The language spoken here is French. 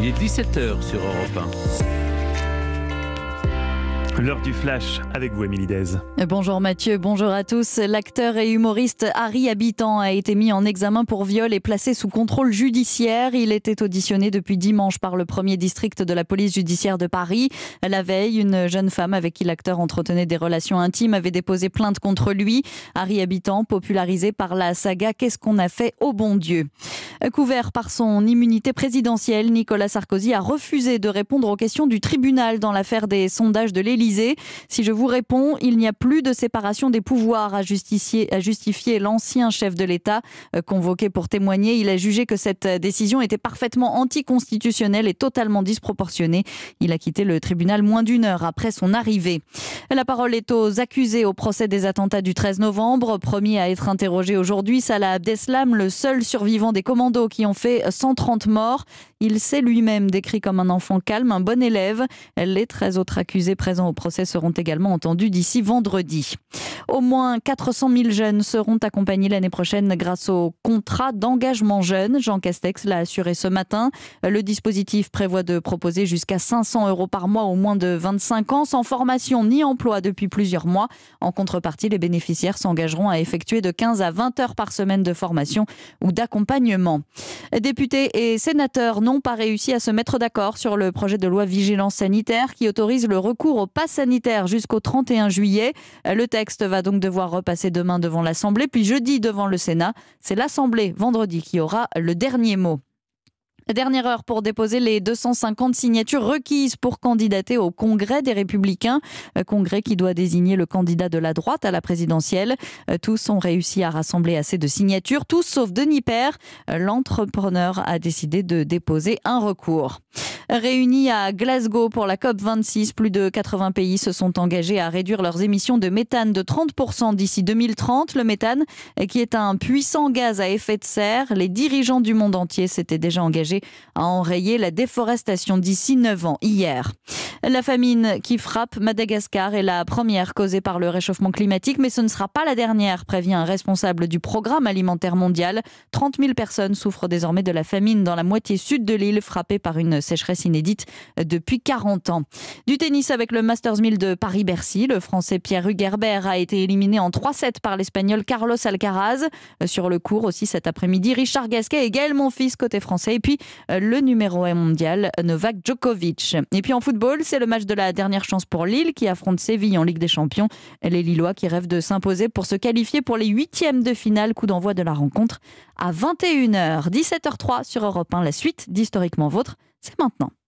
Il est 17h sur Europe 1. L'heure du flash avec vous, Émilie Dez. Bonjour Mathieu, bonjour à tous. L'acteur et humoriste Harry Habitant a été mis en examen pour viol et placé sous contrôle judiciaire. Il était auditionné depuis dimanche par le premier district de la police judiciaire de Paris. La veille, une jeune femme avec qui l'acteur entretenait des relations intimes avait déposé plainte contre lui. Harry Habitant, popularisé par la saga Qu'est-ce qu'on a fait au bon Dieu Couvert par son immunité présidentielle, Nicolas Sarkozy a refusé de répondre aux questions du tribunal dans l'affaire des sondages de l'Élysée. Si je vous réponds, il n'y a plus de séparation des pouvoirs, à justifier. À justifier, l'ancien chef de l'État. Euh, convoqué pour témoigner, il a jugé que cette décision était parfaitement anticonstitutionnelle et totalement disproportionnée. Il a quitté le tribunal moins d'une heure après son arrivée. La parole est aux accusés au procès des attentats du 13 novembre. Premier à être interrogé aujourd'hui, Salah Abdeslam, le seul survivant des commandes qui ont fait 130 morts. Il s'est lui-même décrit comme un enfant calme, un bon élève. Les 13 autres accusés présents au procès seront également entendus d'ici vendredi. Au moins 400 000 jeunes seront accompagnés l'année prochaine grâce au contrat d'engagement jeune. Jean Castex l'a assuré ce matin. Le dispositif prévoit de proposer jusqu'à 500 euros par mois aux moins de 25 ans sans formation ni emploi depuis plusieurs mois. En contrepartie, les bénéficiaires s'engageront à effectuer de 15 à 20 heures par semaine de formation ou d'accompagnement. Députés et sénateurs n'ont pas réussi à se mettre d'accord sur le projet de loi vigilance sanitaire qui autorise le recours au pass sanitaire jusqu'au 31 juillet. Le texte va donc devoir repasser demain devant l'Assemblée, puis jeudi devant le Sénat. C'est l'Assemblée vendredi qui aura le dernier mot. Dernière heure pour déposer les 250 signatures requises pour candidater au Congrès des Républicains, congrès qui doit désigner le candidat de la droite à la présidentielle. Euh, tous ont réussi à rassembler assez de signatures, tous sauf Denis Père. Euh, l'entrepreneur a décidé de déposer un recours. Réunis à Glasgow pour la COP26, plus de 80 pays se sont engagés à réduire leurs émissions de méthane de 30% d'ici 2030. Le méthane, qui est un puissant gaz à effet de serre, les dirigeants du monde entier s'étaient déjà engagés à enrayer la déforestation d'ici 9 ans hier. La famine qui frappe Madagascar est la première causée par le réchauffement climatique, mais ce ne sera pas la dernière, prévient un responsable du Programme alimentaire mondial. 30 000 personnes souffrent désormais de la famine dans la moitié sud de l'île, frappée par une sécheresse inédite depuis 40 ans. Du tennis avec le Masters 1000 de Paris-Bercy, le Français Pierre Hugerbert a été éliminé en 3-7 par l'Espagnol Carlos Alcaraz. Sur le cours aussi cet après-midi, Richard Gasquet et Gaël Monfils côté français, et puis euh, le numéro 1 mondial Novak Djokovic. Et puis en football, c'est le match de la dernière chance pour Lille qui affronte Séville en Ligue des Champions. Les Lillois qui rêvent de s'imposer pour se qualifier pour les huitièmes de finale. Coup d'envoi de la rencontre à 21h. 17h03 sur Europe 1. La suite d'Historiquement Vôtre, c'est maintenant.